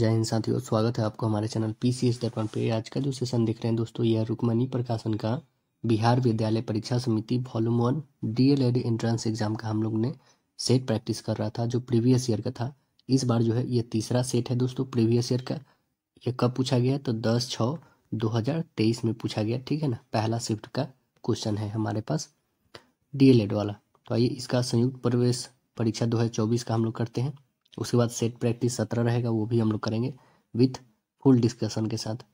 जय हिंद साथियों स्वागत है आपको हमारे चैनल पी सी एस दर्पण पे आज का जो सेशन देख रहे हैं दोस्तों यह रुकमणी प्रकाशन का बिहार विद्यालय परीक्षा समिति volume one D El Ed entrance exam का हम लोग ने सेट प्रैक्टिस कर रहा था जो प्रीवियस ईयर का था इस बार जो है ये तीसरा सेट है दोस्तों प्रीवियस ईयर का यह कब पूछा गया तो दस छः दो हज़ार तेईस में पूछा गया ठीक है ना पहला शिफ्ट का क्वेश्चन है हमारे पास डी एल एड वाला तो आइए इसका संयुक्त प्रवेश परीक्षा दो हज़ार चौबीस का हम लोग करते हैं उसके बाद सेट प्रैक्टिस सत्रह रहेगा वो भी हम लोग करेंगे विथ फुल डिस्कशन के साथ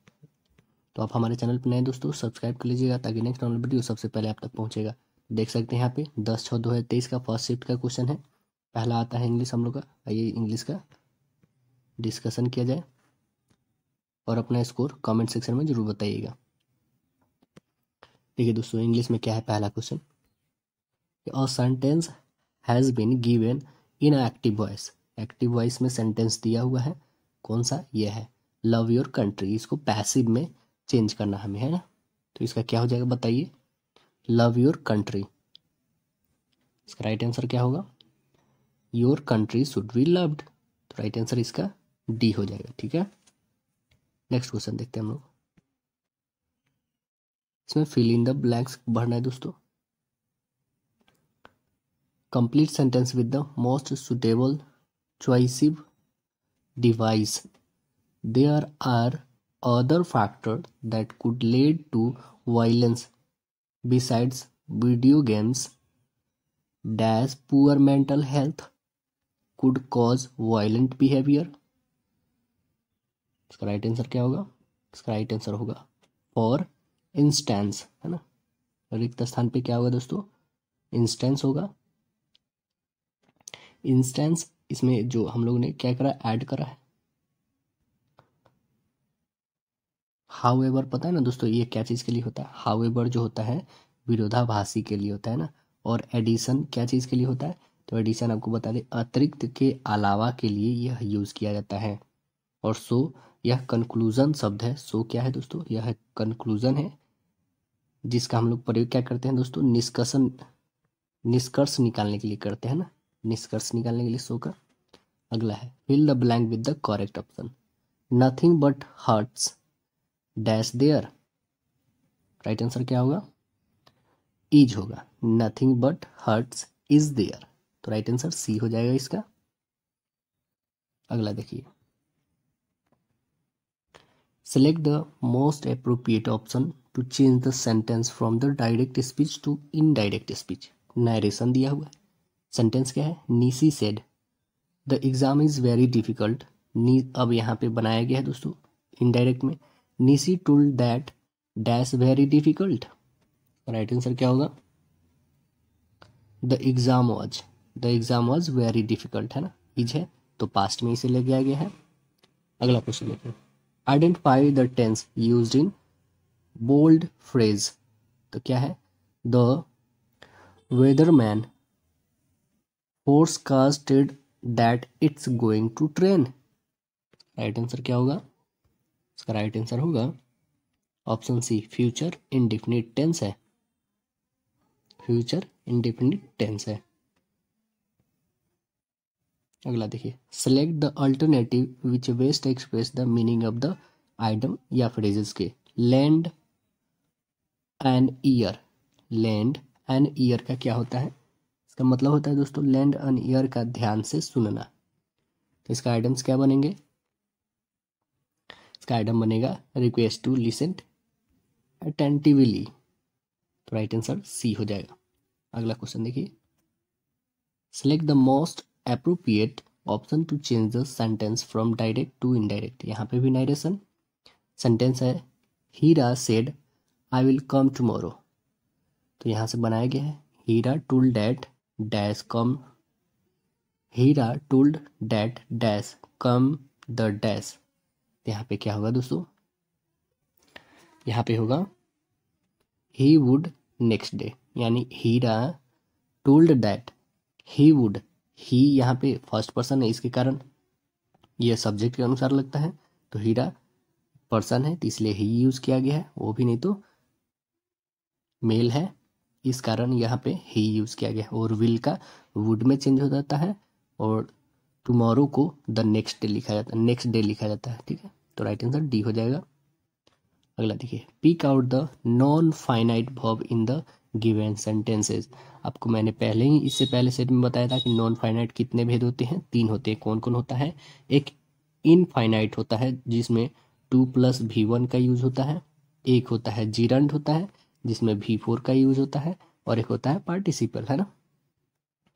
तो आप हमारे चैनल पर नए दोस्तों सब्सक्राइब कर लीजिएगा ताकि नेक्स्ट नॉर्मल वीडियो सबसे पहले आप तक पहुँचेगा देख सकते हैं यहाँ पे दस छः दो हज़ार तेईस का फर्स्ट शिफ्ट का क्वेश्चन है पहला आता है इंग्लिश हम लोग का आइए इंग्लिश का डिस्कशन किया जाए और अपना स्कोर कमेंट सेक्शन में ज़रूर बताइएगा है दोस्तों इंग्लिश में क्या है पहला question a sentence has been given in active voice active voice में सेंटेंस दिया हुआ है कौन सा यह है लव योर कंट्री इसको पैसिव में चेंज करना हमें है ना तो इसका क्या हो जाएगा बताइए लव योर कंट्री इसका राइट आंसर क्या होगा your country should be loved तो राइट आंसर इसका डी हो जाएगा ठीक है नेक्स्ट क्वेश्चन देखते हैं हम लोग इसमें फिल इन द ब्लैंक्स भरना है दोस्तों complete sentence with the most suitable choiceive device. There are other factors that could lead to violence besides video games. Dash poor mental health could cause violent behavior. इसका right answer क्या होगा इसका right answer होगा for instance है ना रिक्त स्थान पे क्या होगा दोस्तों इंस्टेंस होगा इंस्टेंस इसमें जो हम लोग ने क्या करा ऐड करा है हाउ एवर पता है ना दोस्तों ये क्या चीज़ के लिए होता है हाउ एवर जो होता है विरोधाभासी के लिए होता है ना और एडिशन क्या चीज़ के लिए होता है तो एडिशन आपको बता दें अतिरिक्त के अलावा के लिए यह यूज़ किया जाता है और सो यह कंक्लूज़न शब्द है सो क्या है दोस्तों यह कंक्लूज़न है जिसका हम लोग प्रयोग क्या करते हैं दोस्तों निष्कर्षण निष्कर्ष निकालने के लिए करते हैं ना निष्कर्ष निकालने के लिए शो का अगला है fill the blank with the correct option nothing but hurts dash there right answer क्या होगा इज होगा nothing but hurts is there तो राइट आंसर सी हो जाएगा इसका अगला देखिए select the most appropriate option to change the sentence from the direct speech to indirect speech narration दिया हुआ है सेंटेंस क्या है नीसी said the exam is very difficult नी अब यहाँ पे बनाया गया है दोस्तों इनडायरेक्ट में नीसी told that dash very difficult right answer क्या होगा the exam was the exam was very difficult है ना इज है तो पास्ट में इसे ले गया गया है अगला क्वेश्चन देखें identify the tense use in bold phrase तो क्या है the weatherman forecasted that it's going to train right answer क्या होगा इसका राइट आंसर होगा option C future indefinite tense है फ्यूचर इनडिफिनिट टेंस है अगला देखिए select the alternative which best express the meaning of the item या phrases के land and ear land and ear का क्या होता है इसका मतलब होता है दोस्तों लैंड एंड ईयर का ध्यान से सुनना तो इसका आइटम्स क्या बनेंगे इसका आइटम बनेगा रिक्वेस्ट टू लिसेंट अटेंटिवली तो राइट आंसर सी हो जाएगा अगला क्वेश्चन देखिए select the most appropriate option to change the sentence from direct to indirect यहाँ पे भी नाइरेशन सेंटेंस है Heera said I will come tomorrow तो यहाँ से बनाया गया है Heera told that come Heera told that dash come the dash यहाँ पे क्या होगा दोस्तों यहाँ पे होगा ही वुड नेक्स्ट डे यानी Heera told that he would he यहाँ पे फर्स्ट पर्सन है इसके कारण यह सब्जेक्ट के अनुसार लगता है तो हीरा पर्सन है तो इसलिए ही यूज़ किया गया है वो भी नहीं तो मेल है इस कारण यहाँ पे ही यूज़ किया गया और विल का वुड में चेंज हो जाता है और टुमारो को द नेक्स्ट डे लिखा जाता है नेक्स्ट डे लिखा जाता है ठीक है तो राइट आंसर डी हो जाएगा अगला देखिए pick out the non finite verb in the given sentences आपको मैंने पहले ही इससे पहले सेट में बताया था कि नॉन फाइनाइट कितने भेद होते हैं तीन होते हैं कौन कौन होता है एक इनफाइनाइट होता है जिसमें टू प्लस भी वन का यूज होता है एक होता है जीरंड होता है जिसमें भी फोर का यूज होता है और एक होता है पार्टिसिपल है ना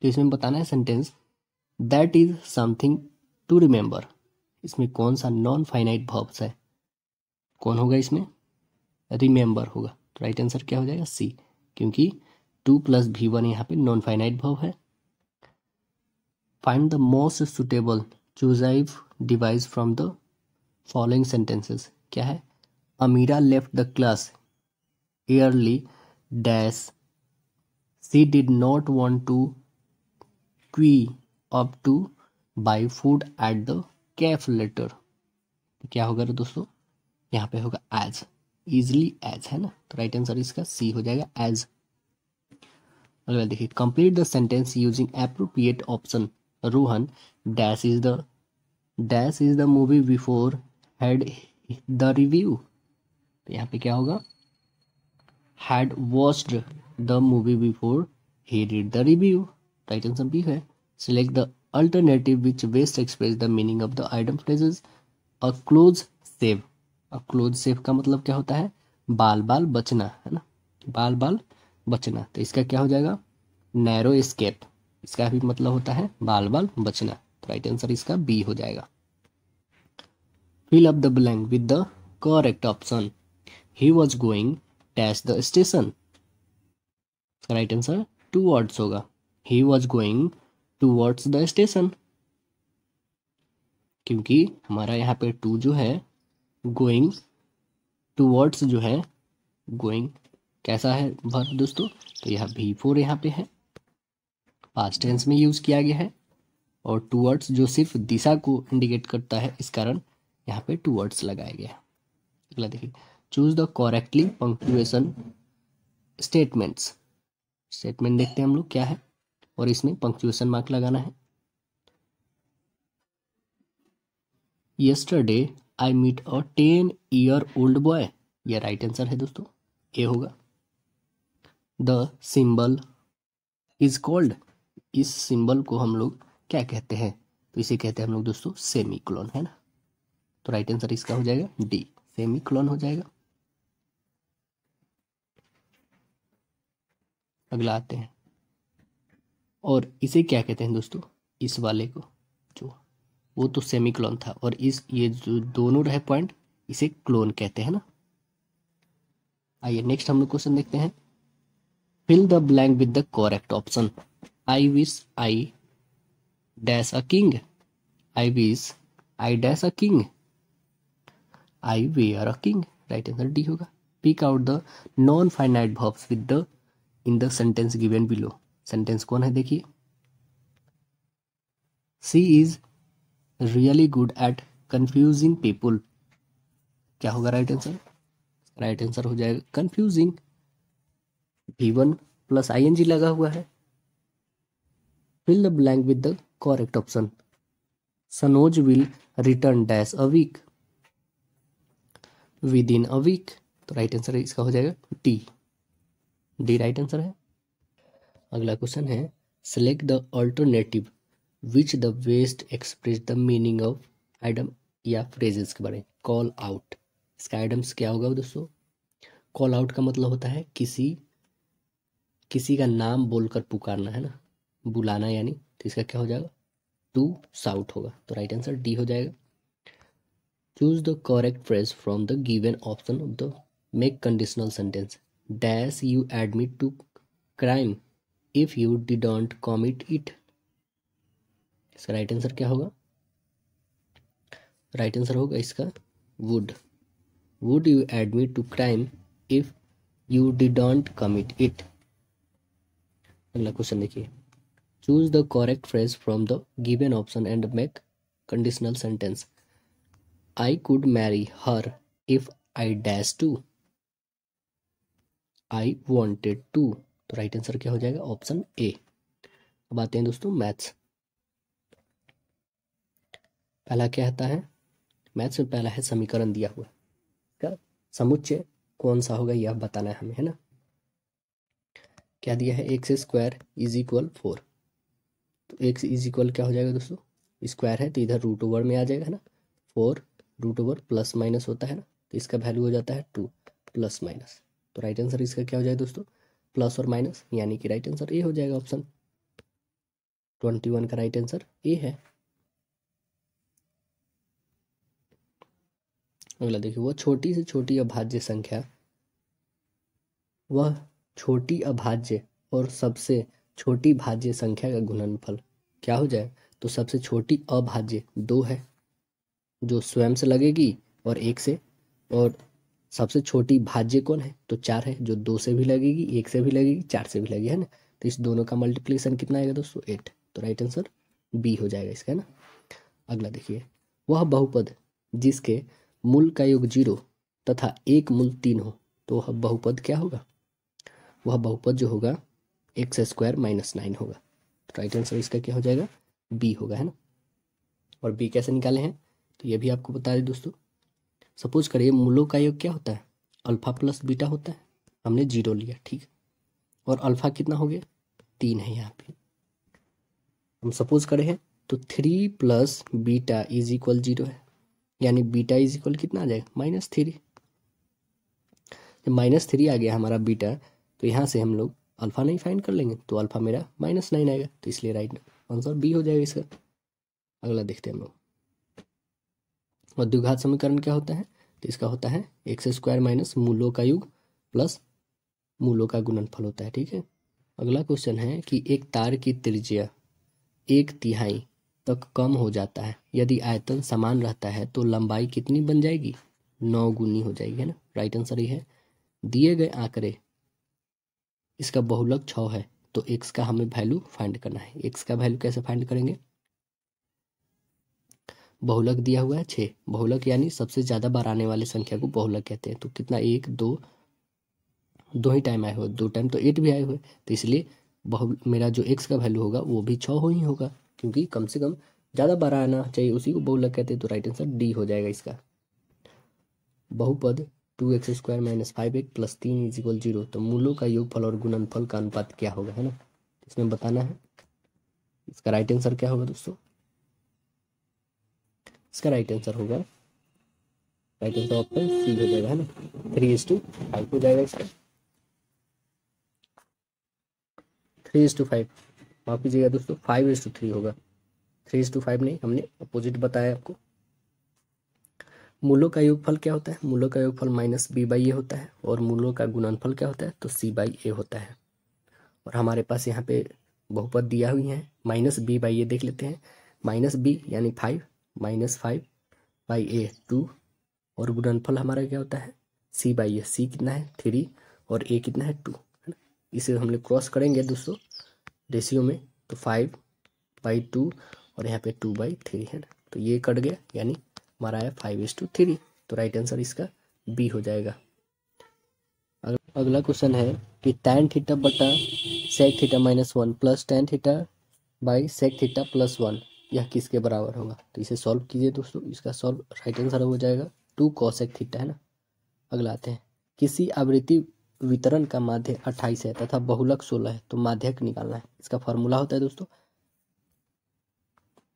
तो इसमें बताना है sentence that is something to remember इसमें कौन सा नॉन फाइनाइट भॉब्स है कौन होगा इसमें रिमेंबर होगा तो राइट आंसर क्या हो जाएगा सी क्योंकि टू प्लस भी वन यहाँ पे नॉन फाइनाइट भॉब है find the most suitable cohesive device from the following sentences क्या है Amira left the class early dash she did not want to queue up to buy food at the cafe later तो क्या होगा दोस्तों यहाँ पे होगा एज इजली एज है ना तो राइट आंसर इसका सी हो जाएगा एज अगला देखिए complete the sentence using appropriate option Rohan dash is the dash is the movie before had the review तो यहाँ पे क्या होगा had watched the movie before he read the review right answer B है select the alternative which best express the meaning of the item phrases a close shave a close shave का मतलब क्या होता है बाल बाल बचना है ना बाल बाल बचना तो इसका क्या हो जाएगा नैरो स्केप इसका भी मतलब होता है बाल बाल बचना तो राइट आंसर इसका बी हो जाएगा fill up the blank with the correct option he was going dash the station इसका राइट आंसर टू वर्ड्स होगा he was going towards the station क्योंकि हमारा यहाँ पे टू जो है गोइंग टू वर्ड्स जो है गोइंग कैसा है वर्ब दोस्तों तो यह भी फोर यहाँ पे है पास्ट टेंस में यूज़ किया गया है और टू वर्ड्स जो सिर्फ दिशा को इंडिकेट करता है इस कारण यहाँ पे टू वर्ड्स लगाया गया है अगला देखिए choose the correctly punctuation statements statement देखते हैं हम लोग क्या है और इसमें पंक्चुएशन मार्क लगाना है yesterday I meet a ten year old boy यह राइट आंसर है दोस्तों ए होगा द सिंबल इज कॉल्ड इस सिंबल को हम लोग क्या कहते हैं तो इसे कहते हैं हम लोग दोस्तों सेमी क्लोन है ना तो राइट आंसर इसका हो जाएगा डी सेमी क्लोन हो जाएगा अगला आते हैं और इसे क्या कहते हैं दोस्तों इस वाले को जो वो तो सेमी क्लोन था और इस ये जो दोनों रहे पॉइंट इसे क्लोन कहते हैं ना आइए नेक्स्ट हम लोग क्वेश्चन देखते हैं fill the blank with the correct option I wish I dash a king I wish I dash a king I are a king right answer D होगा pick out the non finite verbs with the in the sentence given below sentence कौन है देखिए she is really good at confusing people क्या होगा right answer right answer हो जाएगा confusing V one plus I N जी लगा हुआ है fill the blank with the correct option Sanoj will return dash a week within a week तो right answer इसका हो जाएगा टी डी राइट आंसर है अगला क्वेश्चन है select the alternative which the best express the meaning of idiom या phrases के बारे में कॉल आउट इसका आइडम्स क्या होगा दोस्तों कॉल आउट का मतलब होता है किसी किसी का नाम बोलकर पुकारना है ना बुलाना यानी तो इसका क्या हो जाएगा टू साउट होगा तो राइट आंसर डी हो जाएगा choose the correct phrase from the given option of the make conditional sentence you admit to crime if you D don't commit it इसका राइट आंसर क्या होगा राइट आंसर होगा इसका would would you admit to crime if you didn't commit it अगला question देखिए choose the correct phrase from the given option and make conditional sentence I could marry her if I dash to I wanted to तो right answer क्या हो जाएगा option A अब आते हैं दोस्तों मैथ्स पहला क्या कहता है मैथ्स में पहला है समीकरण दिया हुआ क्या समुच्चय कौन सा होगा यह बताना है हमें है ना क्या दिया है x square is equal four तो एक्स इज इक्वल क्या हो जाएगा दोस्तों स्क्वायर है तो इधर रूट ओवर में आ जाएगा है ना four root over plus minus होता है ना तो इसका वैल्यू हो जाता है टू प्लस माइनस तो राइट आंसर इसका क्या हो जाएगा दोस्तों प्लस और माइनस यानी कि राइट आंसर ए हो जाएगा ऑप्शन ट्वेंटी वन का राइट आंसर ए है अगला देखिए वह छोटी से छोटी अभाज्य संख्या वह छोटी अभाज्य और सबसे छोटी भाज्य संख्या का गुणनफल क्या हो जाए तो सबसे छोटी अभाज्य दो है जो स्वयं से लगेगी और एक से और सबसे छोटी भाज्य कौन है तो चार है जो दो से भी लगेगी एक से भी लगेगी चार से भी लगेगी है ना तो इस दोनों का मल्टीप्लीकेशन कितना आएगा दोस्तों एट तो राइट आंसर बी हो जाएगा इसका है ना अगला देखिए वह बहुपद जिसके मूल का योग जीरो तथा एक मूल तीन हो तो वह बहुपद क्या होगा वह बहुपद जो होगा एक्स स्क्वायर माइनस नाइन होगा तो राइट आंसर इसका क्या हो जाएगा बी होगा है ना और बी कैसे निकाले हैं तो ये भी आपको बता दें दोस्तों सपोज करिए मूलों का योग क्या होता है अल्फ़ा प्लस बीटा होता है हमने जीरो लिया ठीक और अल्फ़ा कितना हो गया तीन है यहाँ पे हम सपोज करें तो three plus beta is equal zero है यानी बीटा इज इक्वल कितना आ जाएगा माइनस थ्री जब माइनस थ्री आ गया हमारा बीटा तो यहाँ से हम लोग अल्फ़ा नहीं फाइंड कर लेंगे तो अल्फ़ा मेरा माइनस नाइन आएगा तो इसलिए राइट आंसर बी हो जाएगा इसका अगला देखते हैं हम लोग और द्विघात समीकरण क्या होता है तो इसका होता है एक्स स्क्वायर माइनस मूलों का युग प्लस मूलों का गुणनफल होता है ठीक है अगला क्वेश्चन है कि एक तार की त्रिज्या एक तिहाई तक कम हो जाता है यदि आयतन समान रहता है तो लंबाई कितनी बन जाएगी नौ गुनी हो जाएगी है ना राइट आंसर ये है दिए गए आंकड़े इसका बहुलक छ है तो एक्स का हमें वैल्यू फाइंड करना है एक्स का वैल्यू कैसे फाइंड करेंगे बहुलक दिया हुआ है छः बहुलक यानी सबसे ज़्यादा बार आने वाली संख्या को बहुलक कहते हैं तो कितना एक दो दो ही टाइम आए हुए दो टाइम तो एट भी आए हुए तो इसलिए बहु मेरा जो एक्स का वैल्यू होगा वो भी छः हो ही होगा क्योंकि कम से कम ज़्यादा बार आना चाहिए उसी को बहुलक कहते हैं तो राइट आंसर डी हो जाएगा इसका बहुपद two x square minus five एक प्लस तीन इज इक्वल जीरो तो मूलों का योगफल और गुणनफल का अनुपात क्या होगा है ना इसमें बताना है इसका राइट आंसर क्या होगा दोस्तों इसका राइट आंसर होगा राइट आंसर ऑप्शन सी हो जाएगा है ना थ्री एस टू फाइव हो जाएगा इसका थ्री एस टू फाइव माफ कीजिएगा दोस्तों फाइव एस टू थ्री होगा थ्री एस टू फाइव नहीं हमने अपोजिट बताया आपको मूलों का योगफल क्या होता है मूलों का योगफल माइनस बी बाई ए होता है और मूलों का गुणनफल क्या होता है तो सी बाई ए होता है और हमारे पास यहाँ पे बहुपद दिया हुई है माइनस बी बाई ए देख लेते हैं माइनस बी यानी five minus five by A two और गुणनफल हमारा क्या होता है सी बाई ए सी कितना है थ्री और ए कितना है टू है ना इसे हम लोग क्रॉस करेंगे दोस्तों रेशियो में तो फाइव बाई टू और यहाँ पे टू बाई थ्री है ना तो ये कट गया यानी हमारा आया फाइव इज टू थ्री तो राइट आंसर इसका बी हो जाएगा अगला क्वेश्चन है कि टेन थीटा बटा sec theta minus one plus tan theta by sec theta plus one यह किसके बराबर होगा तो इसे सॉल्व कीजिए दोस्तों इसका सॉल्व राइट आंसर हो जाएगा टू कॉसेक थीटा है ना अगला आते हैं किसी आवृत्ति वितरण का माध्य अट्ठाईस है तथा बहुलक सोलह है तो माध्यक निकालना है इसका फॉर्मूला होता है दोस्तों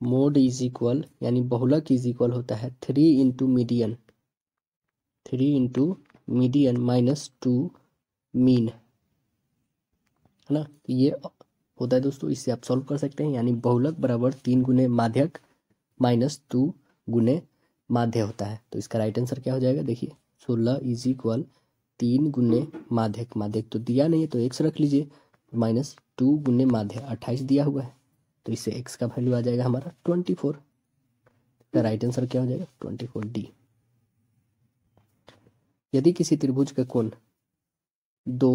मोड इज इक्वल यानी बहुलक इज इक्वल होता है three into median three into median minus two mean है ना तो ये होता है दोस्तों इससे आप सॉल्व कर सकते हैं यानी बहुलक बराबर तीन गुने माध्यक माइनस टू गुने माध्य होता है तो इसका राइट आंसर क्या हो जाएगा देखिए सोलह इज इक्वल तीन गुने माध्यक माध्यक तो दिया नहीं है तो एक्स रख लीजिए माइनस टू गुने माध्य अट्ठाईस दिया हुआ है तो इससे एक्स का वैल्यू आ जाएगा हमारा ट्वेंटी फोर का राइट आंसर क्या हो जाएगा ट्वेंटी फोर डी यदि किसी त्रिभुज का कोण दो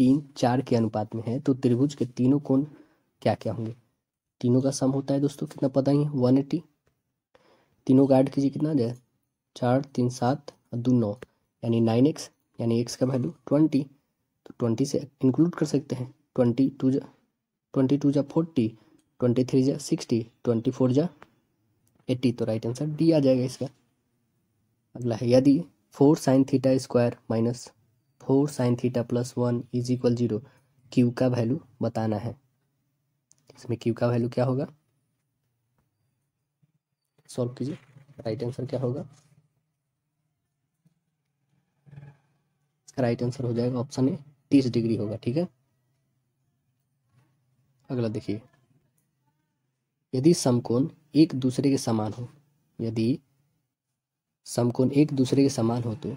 तीन चार के अनुपात में है तो त्रिभुज के तीनों कोण क्या क्या होंगे तीनों का सम होता है दोस्तों कितना पता ही वन एटी तीनों का ऐड कीजिए कितना आ जाए चार तीन सात और दो नौ यानी नाइन एक्स यानी एक्स का वैल्यू ट्वेंटी तो ट्वेंटी से इंक्लूड कर सकते हैं ट्वेंटी टू जा ट्वेंटी टू जा फोर्टी ट्वेंटी थ्री जा सिक्सटी ट्वेंटी फोर जा एट्टी तो राइट आंसर डी आ जाएगा इसका अगला है यदि four sine theta square minus four sine theta plus one is equal zero Q का वैल्यू बताना है इसमें क्यू का वैल्यू क्या होगा सॉल्व कीजिए राइट आंसर क्या होगा राइट आंसर हो जाएगा ऑप्शन ए तीस डिग्री होगा ठीक है अगला देखिए यदि समकोण एक दूसरे के समान हो यदि समकोण एक दूसरे के समान हो तो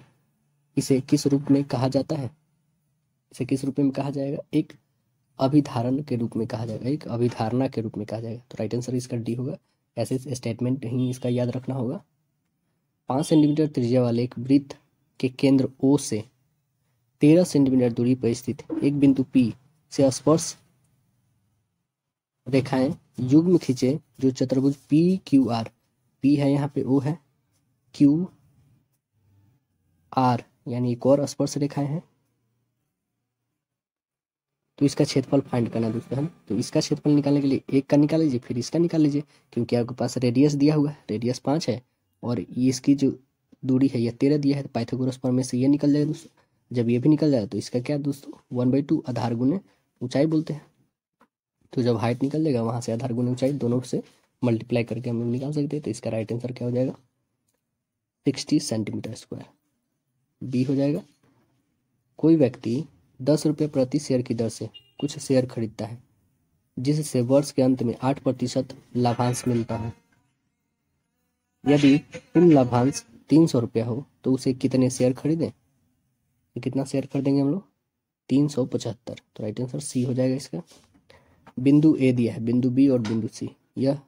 इसे किस रूप में कहा जाता है इसे किस रूप में कहा जाएगा एक अभिधारण के रूप में कहा जाएगा एक अभिधारणा के रूप में कहा जाएगा तो राइट आंसर इसका डी होगा ऐसे स्टेटमेंट ही इसका याद रखना होगा पाँच सेंटीमीटर त्रिज्या वाले एक वृत्त के केंद्र ओ से तेरह सेंटीमीटर दूरी पर स्थित एक बिंदु पी से स्पर्श रेखाएं युग्म खींचे जो चतुर्भुज पी क्यू आर पी है यहाँ पे ओ है क्यू आर यानी एक और स्पर्श रेखाएं हैं तो इसका क्षेत्रफल फाइंड करना दोस्तों है तो इसका क्षेत्रफल निकालने के लिए एक का निकाल लीजिए फिर इसका निकाल लीजिए क्योंकि आपके पास रेडियस दिया हुआ है रेडियस पाँच है और ये इसकी जो दूरी है यह तेरह दिया है तो पाइथागोरस पर में से ये निकल जाएगा दोस्तों जब ये भी निकल जाएगा तो इसका क्या दोस्तों वन बाई टू आधार गुने ऊंचाई बोलते हैं तो जब हाइट निकल जाएगा वहाँ से आधार गुने ऊंचाई दोनों से मल्टीप्लाई करके हम लोग निकाल सकते हैं तो इसका राइट आंसर क्या हो जाएगा सिक्सटी सेंटीमीटर स्क्वायर बी हो जाएगा कोई व्यक्ति दस रुपये प्रति शेयर की दर से कुछ शेयर खरीदता है जिससे वर्ष के अंत में आठ प्रतिशत लाभांश मिलता है यदि कुल लाभांश तीन सौ रुपया हो तो उसे कितने शेयर खरीदें तो कितना शेयर खरीदेंगे हम लोग तीन सौ पचहत्तर तो राइट आंसर सी हो जाएगा इसका बिंदु ए दिया है बिंदु बी और बिंदु सी यह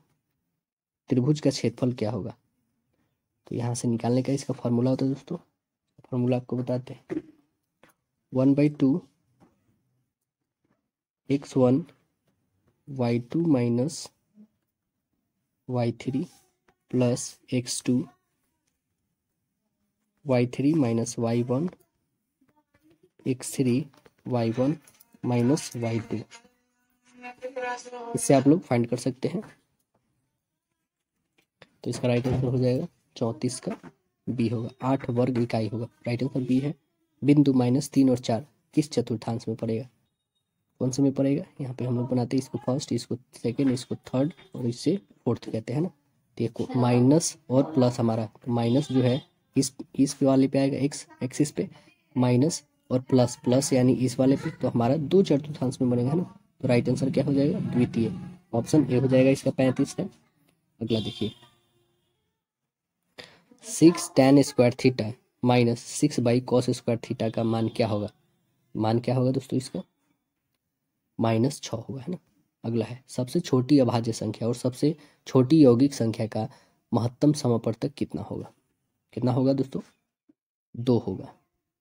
त्रिभुज का क्षेत्रफल क्या होगा तो यहाँ से निकालने का इसका फॉर्मूला होता है दोस्तों फॉर्मूला आपको बताते हैं one by two x one y two minus y three plus x two y three minus y one x three y one minus y two इससे आप लोग फाइंड कर सकते हैं तो इसका राइट आंसर हो जाएगा चौंतीस का बी होगा आठ वर्ग इकाई होगा राइट आंसर बी है बिंदु माइनस तीन और चार किस चतुर्थांश में पड़ेगा कौन से में पड़ेगा यहाँ पे हम लोग बनाते हैं इसको फर्स्ट इसको सेकेंड इसको थर्ड और इससे फोर्थ कहते हैं ना देखो तो माइनस और प्लस हमारा तो माइनस जो है इस इस वाले पे आएगा एक्स एक्सिस पे माइनस और प्लस प्लस यानी इस वाले पे तो हमारा दो चतुर्थांश में बनेगा ना तो राइट आंसर क्या हो जाएगा द्वितीय ऑप्शन ए हो जाएगा इसका पैंतीस है अगला देखिए six tan square theta minus six by cos square theta का मान क्या होगा मान क्या होगा दोस्तों इसका माइनस छ होगा है ना अगला है सबसे छोटी अभाज्य संख्या और सबसे छोटी यौगिक संख्या का महत्तम समापर्तक कितना होगा कितना होगा दोस्तों दो होगा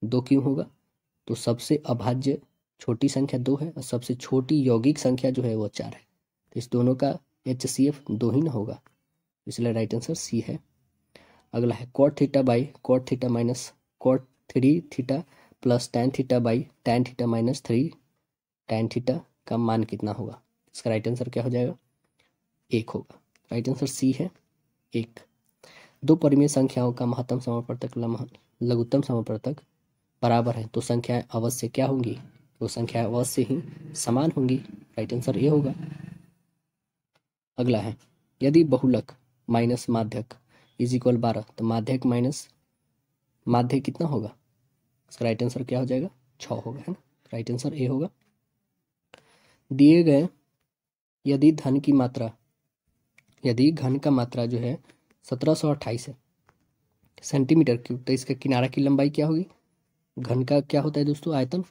दो क्यों होगा तो सबसे अभाज्य छोटी संख्या दो है और सबसे छोटी यौगिक संख्या जो है वो चार है तो इस दोनों का एच सी एफ दो ही ना होगा इसलिए राइट आंसर सी है अगला है cot theta by cot theta minus cot three theta plus tan theta by tan theta minus three tan theta का मान कितना होगा इसका राइट आंसर क्या हो जाएगा एक होगा राइट आंसर सी है एक दो परिमेय संख्याओं का महत्तम समापर्तक लघुत्तम समापर्तक बराबर है तो संख्याएं अवश्य क्या होंगी वो तो संख्याएं अवश्य ही समान होंगी राइट आंसर ये होगा अगला है यदि बहुलक माइनस माध्यक इज इक्वल बारह तो माध्यक माइनस माध्य कितना होगा इसका राइट आंसर क्या हो जाएगा छ होगा है ना राइट आंसर ए होगा दिए गए यदि धन की मात्रा यदि घन का मात्रा जो है सत्रह सौ अट्ठाईस है सेंटीमीटर क्यूब तो इसका किनारा की लंबाई क्या होगी घन का क्या होता है दोस्तों आयतन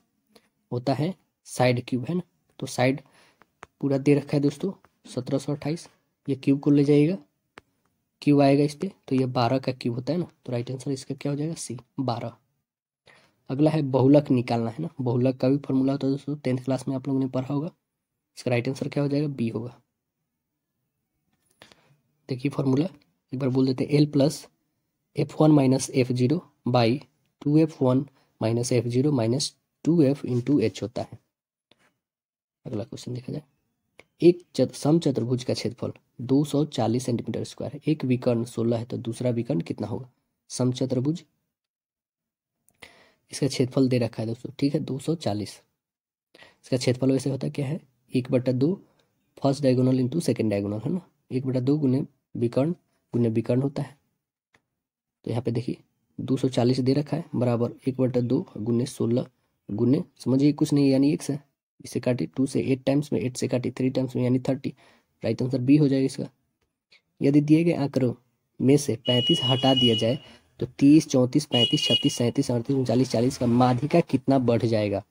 होता है साइड क्यूब है ना तो साइड पूरा दे रखा है दोस्तों सत्रह सौ अट्ठाईस ये क्यूब को ले जाइएगा क्यू आएगा इस पर तो ये बारह का क्यूब होता है ना तो राइट आंसर इसका क्या हो जाएगा सी बारह अगला है बहुलक निकालना है ना बहुलक का भी फॉर्मूला होता है दोस्तों टेंथ क्लास में आप लोगों ने पढ़ा होगा इसका राइट आंसर क्या हो जाएगा बी होगा देखिए फॉर्मूला एक बार बोल देते हैं L plus F one minus F zero by two F one minus F zero minus two F into H होता है अगला क्वेश्चन देखा जाए एक समचतुर्भुज का क्षेत्रफल 240 सेंटीमीटर स्क्वायर एक विकर्ण 16 है तो दूसरा विकर्ण कितना होगा समचतुर्भुज इसका क्षेत्रफल दे रखा है दोस्तों ठीक है 240 इसका क्षेत्रफल वैसे होता क्या है एक बटा दो first diagonal into second diagonal है ना एक बटा दो गुने विकर्ण गुने विकर्ण होता है तो यहाँ पे देखिए 240 दे रखा है बराबर एक बटा दो गुने सोलह गुने समझिए कुछ नहीं यानी एक से इसे काटी टू से एट टाइम्स में एट से काटी थ्री टाइम्स में यानी थर्टी राइट आंसर बी हो जाएगा इसका यदि दिए गए आंकड़ों में से पैंतीस हटा दिया जाए तो तीस चौंतीस पैंतीस छत्तीस सैंतीस अड़तीस उनचालीस चालीस का माधिका कितना बढ़ जाएगा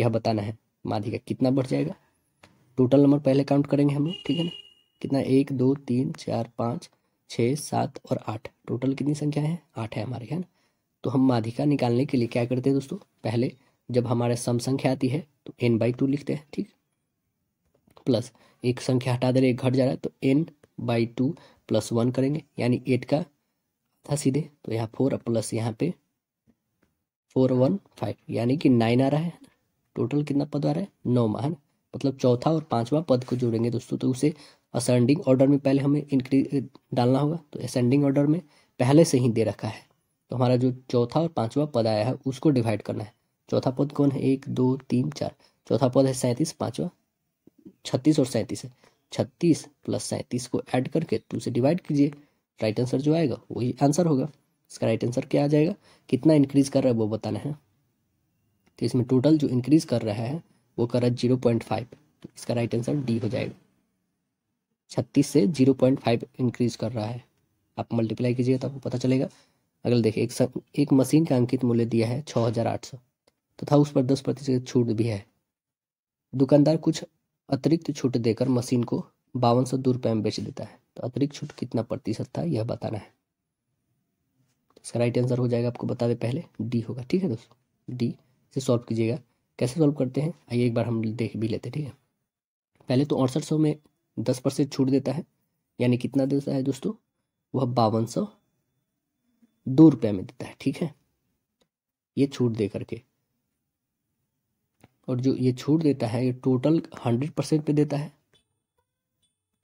यह बताना है माधिका कितना बढ़ जाएगा टोटल नंबर पहले काउंट करेंगे हम लोग ठीक है ना कितना एक दो तीन चार पाँच छः सात और आठ टोटल कितनी संख्या है आठ है हमारे यहाँ तो हम माधिका निकालने के लिए क्या करते हैं दोस्तों पहले जब हमारे सम संख्या आती है तो एन बाई टू लिखते हैं ठीक प्लस एक संख्या हटा दे रहे घट जा रहा है तो N by two plus one करेंगे यानी एट का था सीधे तो यहाँ फोर प्लस यहाँ पे फोर वन फाइव यानी कि नाइन आ रहा है टोटल कितना पद आ रहा है नौ मान मतलब चौथा और पांचवा पद को जोड़ेंगे दोस्तों तो उसे असेंडिंग ऑर्डर में पहले हमें इंक्रीज डालना होगा तो असेंडिंग ऑर्डर में पहले से ही दे रखा है तो हमारा जो चौथा और पांचवा पद आया है उसको डिवाइड करना है चौथा पद कौन है एक दो तीन चार चौथा पद है सैंतीस पाँचवा छत्तीस और सैंतीस है छत्तीस प्लस सैंतीस को ऐड करके टू से डिवाइड कीजिए राइट आंसर जो आएगा वही आंसर होगा इसका राइट आंसर क्या आ जाएगा कितना इंक्रीज कर रहा है वो बताना है तो इसमें टोटल जो इंक्रीज कर रहा है वो कर रहा है जीरो पॉइंट फाइव तो इसका राइट आंसर डी हो जाएगा छत्तीस से जीरो पॉइंट फाइव इंक्रीज कर रहा है आप मल्टीप्लाई कीजिए तो आपको पता चलेगा अगला देखिए एक एक मशीन का अंकित मूल्य दिया है छः हज़ार आठ सौ तथा तो उस पर दस प्रतिशत छूट भी है दुकानदार कुछ अतिरिक्त छूट देकर मशीन को बावन सौ दो रुपये में बेच देता है तो अतिरिक्त छूट कितना प्रतिशत था यह बताना है तो इसका राइट आंसर हो जाएगा आपको बता दे पहले डी होगा ठीक है दोस्तों डी से सॉल्व कीजिएगा कैसे सॉल्व करते हैं आइए एक बार हम देख भी लेते हैं ठीक है पहले तो अड़सठ सौ में दस परसेंट छूट देता है यानी कितना देता है दोस्तों वह बावन सौ दो रुपये में देता है ठीक है ये छूट दे करके और जो ये छूट देता है ये टोटल हंड्रेड परसेंट पे देता है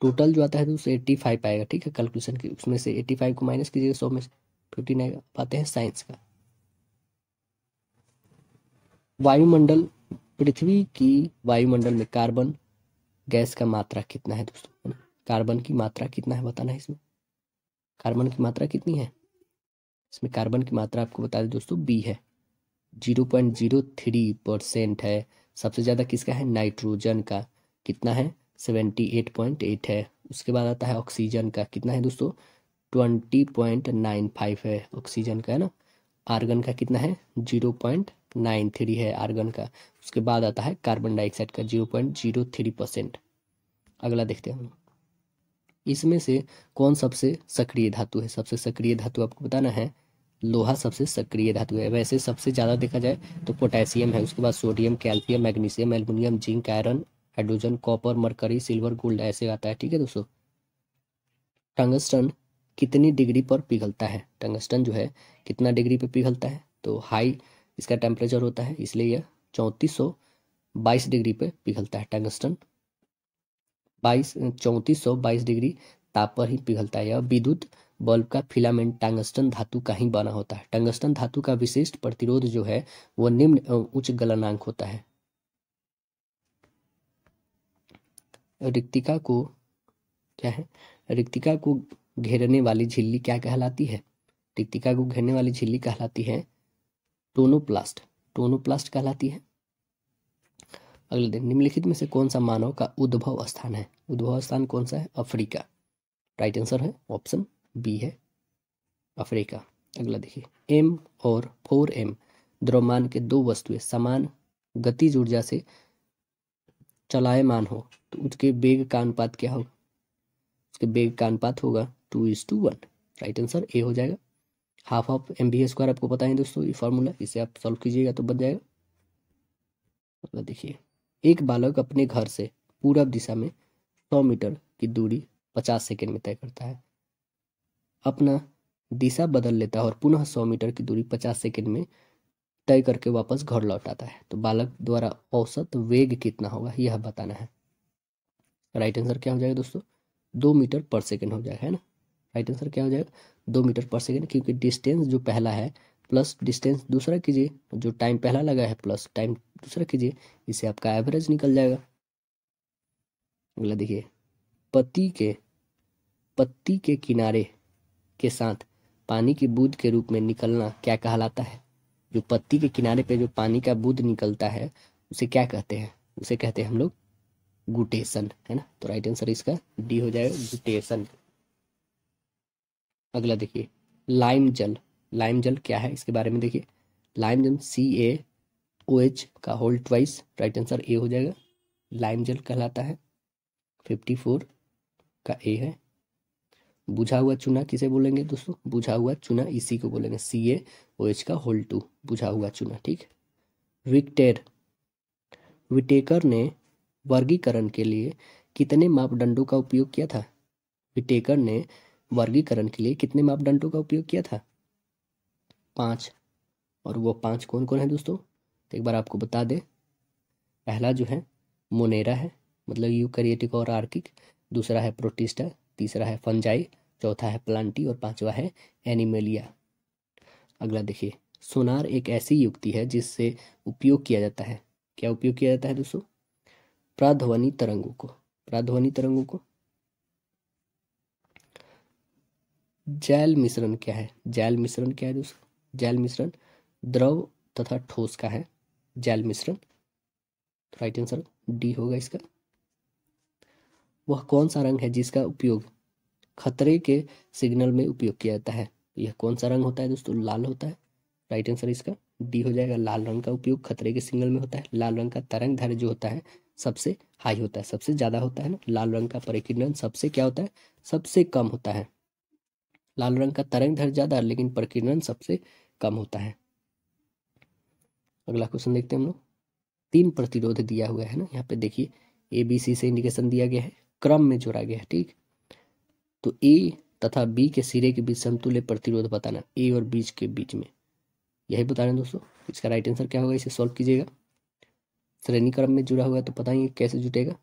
टोटल जो आता है तो उसे एट्टी फाइव आएगा ठीक है कैलकुलेशन की उसमें से एट्टी फाइव को माइनस कीजिएगा सौ में से फिफ्टीन आएगा पाते हैं साइंस का वायुमंडल पृथ्वी की वायुमंडल में कार्बन गैस का मात्रा कितना है दोस्तों कार्बन की मात्रा कितना है बताना है इसमें कार्बन की मात्रा कितनी है इसमें कार्बन की मात्रा आपको बता दें दोस्तों बी है zero point zero three percent है सबसे ज़्यादा किसका है नाइट्रोजन का कितना है सेवेंटी एट पॉइंट एट है उसके बाद आता है ऑक्सीजन का कितना है दोस्तों ट्वेंटी पॉइंट नाइन फाइव है ऑक्सीजन का है ना आर्गन का कितना है जीरो पॉइंट नाइन थ्री है आर्गन का उसके बाद आता है कार्बन डाइऑक्साइड का zero point zero three percent अगला देखते हैं इसमें से कौन सबसे सक्रिय धातु है सबसे सक्रिय धातु आपको बताना है लोहा सबसे सक्रिय धातु है वैसे सबसे ज़्यादा देखा जाए तो पोटेशियम है उसके बाद sodium calcium magnesium aluminium zinc iron hydrogen copper mercury silver gold ऐसे आता है ठीक है दोस्तों टंगस्टन कितनी डिग्री पर पिघलता है टंगस्टन जो है कितना डिग्री पर पिघलता है तो हाई इसका टेम्परेचर होता है इसलिए यह चौंतीस सौ बाईस डिग्री पर पिघलता है टंगस्टन बाईस चौंतीस सौ बाईस डिग्री ताप पर ही पिघलता है यह विद्युत बल्ब का फिलामेंट टंगस्टन धातु का ही बना होता है टंगस्टन धातु का विशिष्ट प्रतिरोध जो है वह निम्न एवं उच्च गलनांक होता है रिक्तिका को क्या है रिक्तिका को घेरने वाली झिल्ली क्या कहलाती है रिक्तिका को घेरने वाली झिल्ली कहलाती है टोनोप्लास्ट टोनोप्लास्ट कहलाती है अगले दिन निम्नलिखित में से कौन सा मानव का उद्भव स्थान है उद्भव स्थान कौन सा है अफ्रीका राइट आंसर है ऑप्शन बी है अफ्रीका अगला देखिए एम और फोर एम द्रव्यमान के दो वस्तुएं समान गति ऊर्जा से चलायमान हो तो उसके वेग का अनुपात क्या होगा उसके वेग का अनुपात होगा two is to one right answer A हो जाएगा half of M B square आपको पता है दोस्तों ये फॉर्मूला इसे आप सॉल्व कीजिएगा तो बच जाएगा अगला देखिए एक बालक अपने घर से पूरब दिशा में सौ मीटर की दूरी पचास सेकेंड में तय करता है अपना दिशा बदल लेता है और पुनः सौ मीटर की दूरी पचास सेकेंड में तय करके वापस घर लौट आता है तो बालक द्वारा औसत वेग कितना होगा यह बताना है राइट आंसर क्या हो जाएगा दोस्तों दो मीटर पर सेकेंड हो जाएगा है ना राइट आंसर क्या हो जाएगा दो मीटर पर सेकेंड क्योंकि डिस्टेंस जो पहला है प्लस डिस्टेंस दूसरा कीजिए जो टाइम पहला लगा है प्लस टाइम दूसरा कीजिए इससे आपका एवरेज निकल जाएगा अगला देखिए पति के पत्ती के किनारे के साथ पानी की बूंद के रूप में निकलना क्या कहलाता है जो पत्ती के किनारे पे जो पानी का बूंद निकलता है उसे क्या कहते हैं उसे कहते हैं हम लोग गुटेशन है ना तो राइट आंसर इसका डी हो जाएगा गुटेशन अगला देखिए लाइम जल लाइम जल क्या है इसके बारे में देखिए लाइम जल सी ए ओ एच का whole twice right answer A हो जाएगा लाइम जल कहलाता है फिफ्टी फोर का ए है बुझा हुआ चूना किसे बोलेंगे दोस्तों बुझा हुआ चूना इसी को बोलेंगे सी ए ओ एच का होल टू बुझा हुआ चूना ठीक विक्टेर विटेकर ने वर्गीकरण के लिए कितने मापदंडों का उपयोग किया था विटेकर ने वर्गीकरण के लिए कितने मापदंडों का उपयोग किया था पांच और वो पांच कौन कौन है दोस्तों तो एक बार आपको बता दें पहला जो है मोनेरा है मतलब यू और आर्किक दूसरा है प्रोटिस्टा तीसरा है फंजाई चौथा है प्लांटी और पांचवा है एनिमेलिया अगला देखिए सोनार एक ऐसी युक्ति है जिससे उपयोग किया जाता है क्या उपयोग किया जाता है दोस्तों प्राध्वनि तरंगों को प्राध्वनि तरंगों को जैल मिश्रण क्या है जैल मिश्रण क्या है दोस्तों जैल मिश्रण द्रव तथा ठोस का है जैल मिश्रण तो राइट आंसर डी होगा इसका वह कौन सा रंग है जिसका उपयोग खतरे के सिग्नल में उपयोग किया जाता है यह कौन सा रंग होता है दोस्तों लाल होता है राइट आंसर इसका डी हो जाएगा लाल रंग का उपयोग खतरे के सिग्नल में होता है लाल रंग का तरंग धर जो होता है सबसे हाई होता है सबसे ज़्यादा होता है ना लाल रंग का प्रकीर्णन सबसे क्या होता है सबसे कम होता है लाल रंग का तरंग धर ज़्यादा लेकिन प्रकीर्णन सबसे कम होता है अगला क्वेश्चन देखते हैं हम लोग तीन प्रतिरोध दिया हुआ है ना यहाँ पे देखिए ए बी सी से इंडिकेशन दिया गया है क्रम में जोड़ा गया है ठीक तो ए तथा बी के सिरे के बीच समतुल्य प्रतिरोध बताना ए और बीच के बीच में यही बता रहे हैं दोस्तों इसका राइट आंसर क्या होगा इसे सॉल्व कीजिएगा श्रेणी क्रम में जुड़ा हुआ है तो पता ही कैसे जुटेगा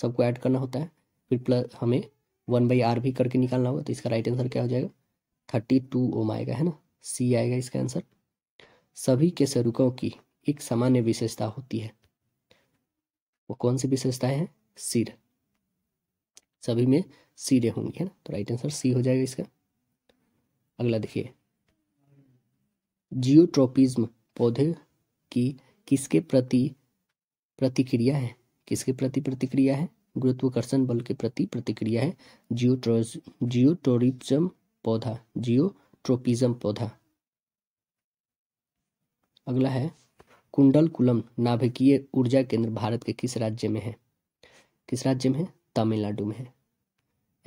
सबको ऐड करना होता है फिर प्लस हमें वन बाई आर भी करके निकालना होगा तो इसका राइट आंसर क्या हो जाएगा थर्टी टू ओम आएगा है ना सी आएगा इसका आंसर सभी के सरुकों की एक सामान्य विशेषता होती है वो कौन सी विशेषताएं हैं सिर सभी में सीधे होंगे है ना तो राइट आंसर सी हो जाएगा इसका अगला देखिए जियोट्रोपिज्म पौधे की किसके प्रति प्रतिक्रिया है किसके प्रति प्रतिक्रिया है गुरुत्वाकर्षण बल के प्रति प्रतिक्रिया है जियोट्रोज जियोट्रोरिज्म पौधा जियोट्रोपिज्म पौधा अगला है कुंडल कुलम नाभिकीय ऊर्जा केंद्र भारत के किस राज्य में है किस राज्य में है तमिलनाडु में है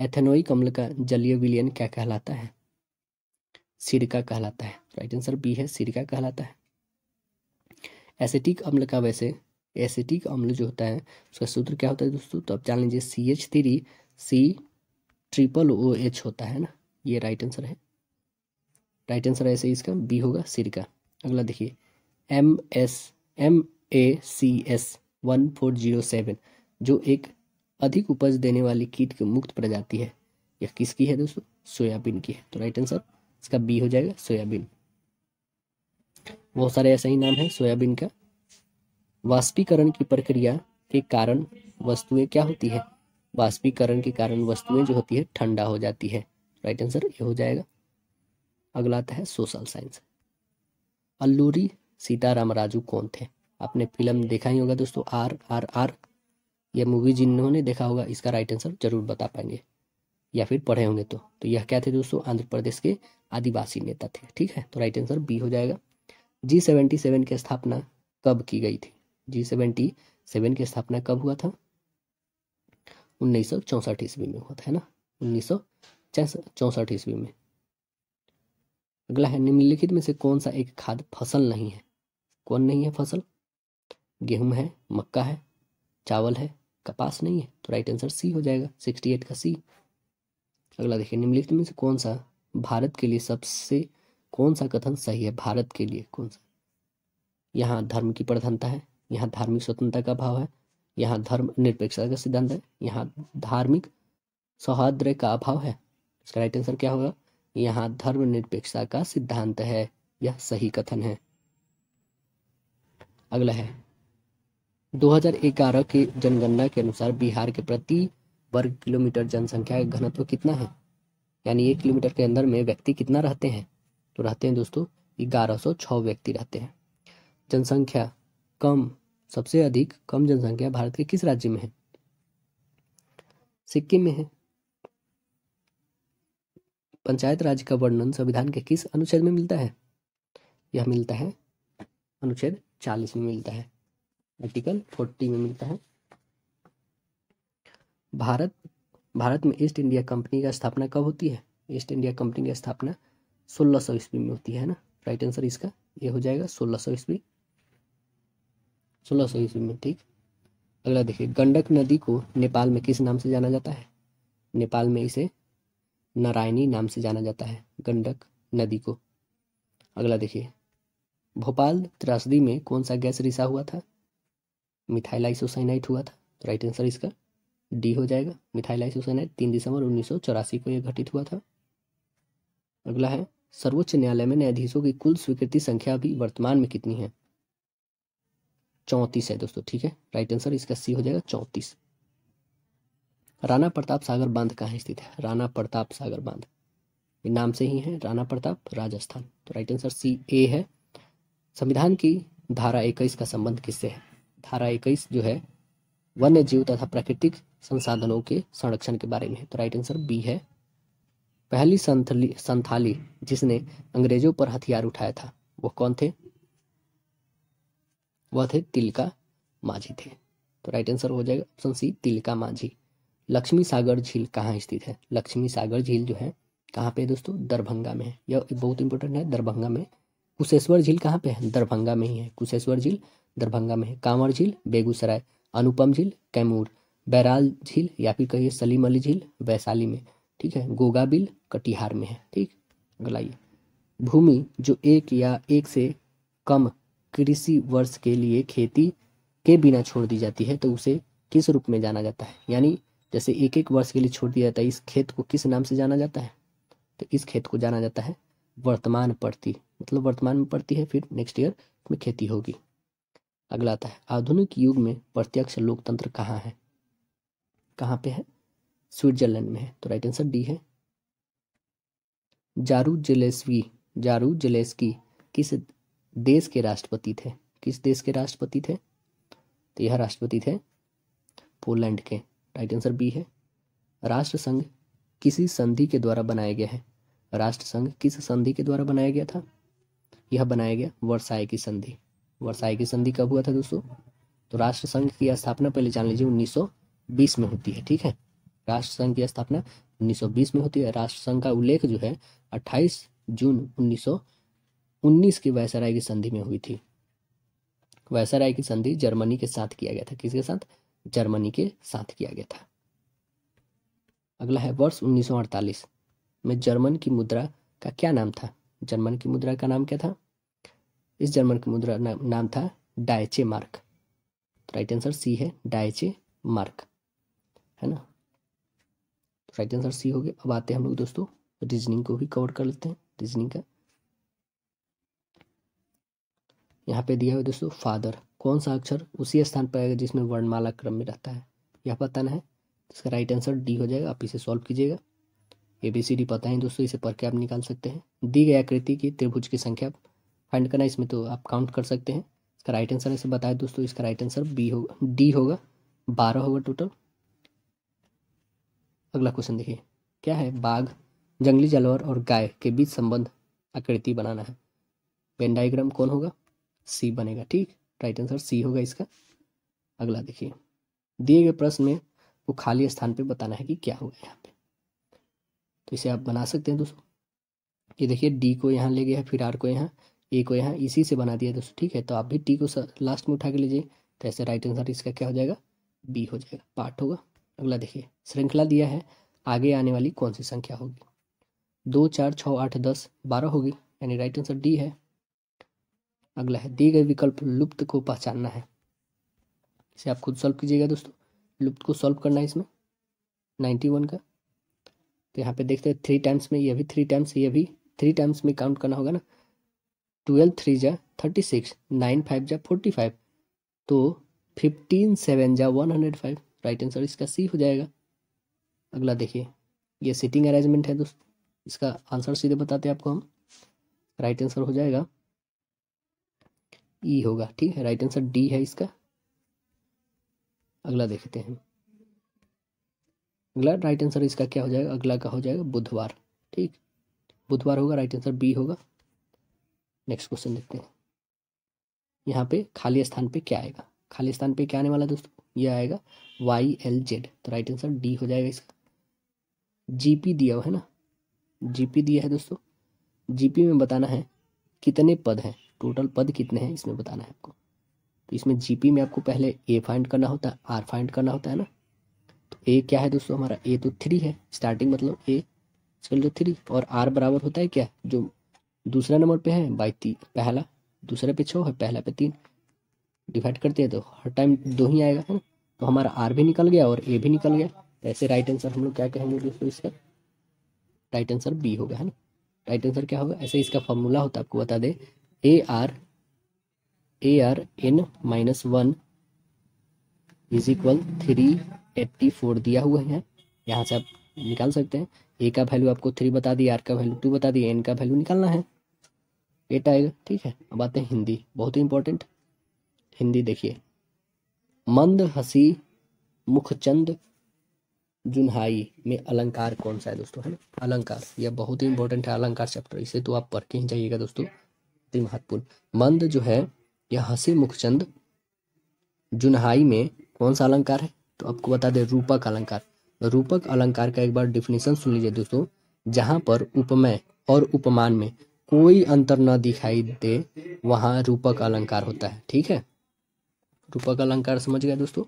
एथेनोइक अम्ल का जलीय विलयन क्या कहलाता है सिरका कहलाता है राइट आंसर बी है सिरका कहलाता है एसिटिक अम्ल का वैसे एसिटिक अम्ल जो होता है उसका सूत्र क्या होता है दोस्तों तो आप जान लीजिए C H three C triple O H होता है ना ये राइट आंसर है राइट आंसर ऐसे इसका बी होगा सिरका अगला देखिए M S M A C S one four zero seven जो एक अधिक उपज देने वाली कीट की मुक्त प्रजाति है यह किसकी है दोस्तों सोयाबीन की है तो राइट आंसर इसका बी हो जाएगा सोयाबीन बहुत सारे ऐसा ही नाम है सोयाबीन का वाष्पीकरण की प्रक्रिया के कारण वस्तुएं क्या होती है वाष्पीकरण के कारण वस्तुएं जो होती है ठंडा हो जाती है राइट आंसर ये हो जाएगा अगला आता है सोशल साइंस अल्लूरी सीताराम राजू कौन थे आपने फिल्म देखा ही होगा दोस्तों आर आर आर यह मूवी जिन्होंने देखा होगा इसका राइट आंसर जरूर बता पाएंगे या फिर पढ़े होंगे तो तो यह क्या थे दोस्तों आंध्र प्रदेश के आदिवासी नेता थे ठीक है तो राइट आंसर बी हो जाएगा जी सेवेंटी सेवन की स्थापना कब की गई थी जी सेवेंटी सेवन की स्थापना कब हुआ था उन्नीस सौ चौंसठ ईस्वी में हुआ था है ना उन्नीस सौ चौंसठ ईस्वी में अगला है निम्नलिखित में से कौन सा एक खाद फसल नहीं है कौन नहीं है फसल गेहूं है मक्का है चावल है का पास नहीं है तो राइट आंसर सी हो जाएगा सिक्सटी एट का सी अगला देखिए निम्नलिखित में से कौन सा भारत के लिए सबसे कौन सा कथन सही है भारत के लिए कौन सा यहाँ धर्म की प्रधानता है यहाँ धार्मिक स्वतंत्रता का भाव है यहाँ धर्म निरपेक्षता का सिद्धांत है यहाँ धार्मिक सौहार्द्र का अभाव है इसका राइट आंसर क्या होगा यहाँ धर्म निरपेक्षता का सिद्धांत है यह सही कथन है अगला है 2011 की जनगणना के अनुसार बिहार के प्रति वर्ग किलोमीटर जनसंख्या का घनत्व कितना है यानी एक किलोमीटर के अंदर में व्यक्ति कितना रहते हैं तो रहते हैं दोस्तों ग्यारह व्यक्ति रहते हैं जनसंख्या कम सबसे अधिक कम जनसंख्या भारत के किस राज्य में है सिक्किम में है पंचायत राज का वर्णन संविधान के किस अनुच्छेद में मिलता है यह मिलता है अनुच्छेद चालीस में मिलता है आर्टिकल फोर्टी में मिलता है भारत भारत में ईस्ट इंडिया कंपनी का स्थापना कब होती है ईस्ट इंडिया कंपनी की स्थापना सोलह सौ ईस्वी में होती है ना राइट आंसर इसका ये हो जाएगा सोलह सौ ईस्वी सोलह सौ ईस्वी में ठीक अगला देखिए गंडक नदी को नेपाल में किस नाम से जाना जाता है नेपाल में इसे नारायणी नाम से जाना जाता है गंडक नदी को अगला देखिए भोपाल त्रासदी में कौन सा गैस रिसा हुआ था मिथाइल आइसोसाइनाइट हुआ था तो राइट आंसर इसका डी हो जाएगा मिथाइल आइसोसाइनाइट तीन दिसंबर उन्नीस को यह घटित हुआ था अगला है सर्वोच्च न्यायालय में न्यायाधीशों की कुल स्वीकृति संख्या भी वर्तमान में कितनी है चौंतीस है दोस्तों ठीक है राइट आंसर इसका सी हो जाएगा चौंतीस राणा प्रताप सागर बांध कहाँ स्थित है राणा प्रताप सागर बांध नाम से ही है राणा प्रताप राजस्थान तो राइट आंसर सी ए है संविधान की धारा इक्कीस का संबंध किससे है धारा इक्कीस जो है वन्य जीव तथा प्राकृतिक संसाधनों के संरक्षण के बारे में तो राइट आंसर बी है पहली संथली संथाली जिसने अंग्रेजों पर हथियार उठाया था वो कौन थे वह थे तिलका माझी थे तो राइट आंसर हो जाएगा ऑप्शन सी तिलका माझी लक्ष्मी सागर झील कहाँ स्थित है लक्ष्मी सागर झील जो है कहाँ पे है दोस्तों दरभंगा में है यह बहुत इंपॉर्टेंट है दरभंगा में कुशेश्वर झील कहाँ पे है दरभंगा में ही है कुशेश्वर झील दरभंगा में है कांवड़ झील बेगूसराय अनुपम झील कैमूर बैराल झील या फिर कहिए सलीम अली झील वैशाली में ठीक है गोगा बिल कटिहार में है ठीक अगला ये भूमि जो एक या एक से कम कृषि वर्ष के लिए खेती के बिना छोड़ दी जाती है तो उसे किस रूप में जाना जाता है यानी जैसे एक एक वर्ष के लिए छोड़ दिया जाता है इस खेत को किस नाम से जाना जाता है तो इस खेत को जाना जाता है वर्तमान पड़ती मतलब वर्तमान में पड़ती है फिर नेक्स्ट ईयर में खेती होगी अगला आता है आधुनिक युग में प्रत्यक्ष लोकतंत्र कहाँ है कहाँ पे है स्विट्जरलैंड में है तो राइट आंसर डी है जारू जलेसवी जारू जलेसकी किस देश के राष्ट्रपति थे किस देश के राष्ट्रपति थे तो यह राष्ट्रपति थे पोलैंड के राइट आंसर बी है राष्ट्र संघ किसी संधि के द्वारा बनाया गया है राष्ट्र संघ किस संधि के द्वारा बनाया गया था यह बनाया गया वर्षाए की संधि वर्षाई की संधि कब हुआ था दोस्तों तो राष्ट्रसंघ की स्थापना पहले जान लीजिए 1920 में होती है ठीक है राष्ट्रसंघ की स्थापना 1920 में होती है राष्ट्रसंघ का उल्लेख जो है 28 जून 1919 की वैसराय की संधि में हुई थी वैसराय की संधि जर्मनी के साथ किया गया था किसके साथ जर्मनी के साथ किया गया था अगला है वर्ष अड़तालीस में जर्मन की मुद्रा का क्या नाम था जर्मन की मुद्रा का नाम क्या था इस जर्मन की मुद्रा ना, नाम था डायचे मार्क तो राइट आंसर सी है डायचे मार्क है ना तो राइट आंसर सी हो गया अब आते हैं हम लोग दोस्तों रीजनिंग को भी कवर कर लेते हैं रीजनिंग का यहाँ पे दिया हुआ दोस्तों फादर कौन सा अक्षर उसी स्थान पर आएगा जिसमें वर्णमाला क्रम में रहता है यह बताना है तो इसका राइट आंसर डी हो जाएगा आप इसे सॉल्व कीजिएगा ए बी सी डी पता है दोस्तों इसे पढ़ के आप निकाल सकते हैं दी गई आकृति की त्रिभुज की संख्या फाइंड करना इसमें तो आप काउंट कर सकते हैं इसका राइट आंसर ऐसे बताए दोस्तों इसका राइट आंसर बी होगा डी होगा बारह होगा टोटल अगला क्वेश्चन देखिए क्या है बाघ जंगली जानवर और गाय के बीच संबंध आकृति बनाना है वेन डाइग्राम कौन होगा सी बनेगा ठीक राइट आंसर सी होगा इसका अगला देखिए दिए गए प्रश्न में वो खाली स्थान पे बताना है कि क्या होगा यहाँ पे तो इसे आप बना सकते हैं दोस्तों ये देखिए डी को यहाँ ले गया है फिर आर को यहाँ ए को यहाँ इसी से बना दिया दोस्तों ठीक है तो आप भी टी को लास्ट में उठा के लीजिए तो ऐसे राइट आंसर इसका क्या हो जाएगा बी हो जाएगा पार्ट होगा अगला देखिए श्रृंखला दिया है आगे आने वाली कौन सी संख्या होगी दो चार छः आठ दस बारह होगी यानी राइट आंसर डी है अगला है दिए गए विकल्प लुप्त को पहचानना है इसे आप खुद सॉल्व कीजिएगा दोस्तों लुप्त को सॉल्व करना है इसमें नाइन्टी वन का तो यहाँ पे देखते हैं थ्री टाइम्स में ये भी थ्री टाइम्स ये भी थ्री टाइम्स में काउंट करना होगा ना ट्वेल्व थ्री जा थर्टी सिक्स नाइन फाइव जा फोर्टी फाइव तो फिफ्टीन सेवन जा one hundred five right answer इसका सी हो जाएगा अगला देखिए ये सीटिंग अरेंजमेंट है दोस्तों इसका आंसर सीधे बताते हैं आपको हम राइट आंसर हो जाएगा ई e होगा ठीक है राइट आंसर डी है इसका अगला देखते हैं अगला राइट आंसर इसका क्या हो जाएगा अगला का हो जाएगा बुधवार ठीक बुधवार होगा राइट आंसर बी होगा नेक्स्ट क्वेश्चन देखते हैं यहाँ पे खाली स्थान पे क्या आएगा खाली स्थान पे क्या आने वाला दोस्तों ये आएगा वाई एल जेड तो राइट आंसर डी हो जाएगा इसका जीपी दिया हुआ है ना जीपी दिया है दोस्तों जीपी में बताना है कितने पद हैं टोटल पद कितने हैं इसमें बताना है आपको तो इसमें जीपी में आपको पहले ए फाइंड करना होता है आर फाइंड करना होता है ना तो ए क्या है दोस्तों हमारा ए तो थ्री है स्टार्टिंग मतलब ए इसका जो मतलब थ्री और आर बराबर होता है क्या जो दूसरा नंबर पे है बाई तीन पहला दूसरे पे छः है पहला पे तीन डिवाइड करते हैं तो हर टाइम दो ही आएगा है ना तो हमारा आर भी निकल गया और ए भी निकल गया तो ऐसे राइट आंसर हम लोग क्या कहेंगे दोस्तों इसका राइट आंसर बी होगा है ना राइट आंसर क्या होगा ऐसे इसका फॉर्मूला होता है आपको बता दें A R A R N minus one is equal three eighty four दिया हुआ है यहाँ से आप निकाल सकते हैं ए का वैल्यू आपको थ्री बता दी आर का वैल्यू टू बता दी एन का वैल्यू निकालना है एट आएगा ठीक है अब आते हैं हिंदी बहुत ही इंपॉर्टेंट हिंदी देखिए मंद हसी मुखचंद जुनहाई में अलंकार कौन सा है दोस्तों है ना अलंकार यह बहुत ही इंपॉर्टेंट है अलंकार चैप्टर इसे तो आप पढ़ के ही जाइएगा दोस्तों अति महत्वपूर्ण मंद जो है यह हसी मुखचंद जुनहाई में कौन सा अलंकार है तो आपको बता दें रूपक अलंकार रूपक अलंकार का एक बार डिफिनेशन सुन लीजिए दोस्तों जहाँ पर उपमय और उपमान में कोई अंतर ना दिखाई दे वहां रूपक अलंकार होता है ठीक है रूपक अलंकार समझ गया दोस्तों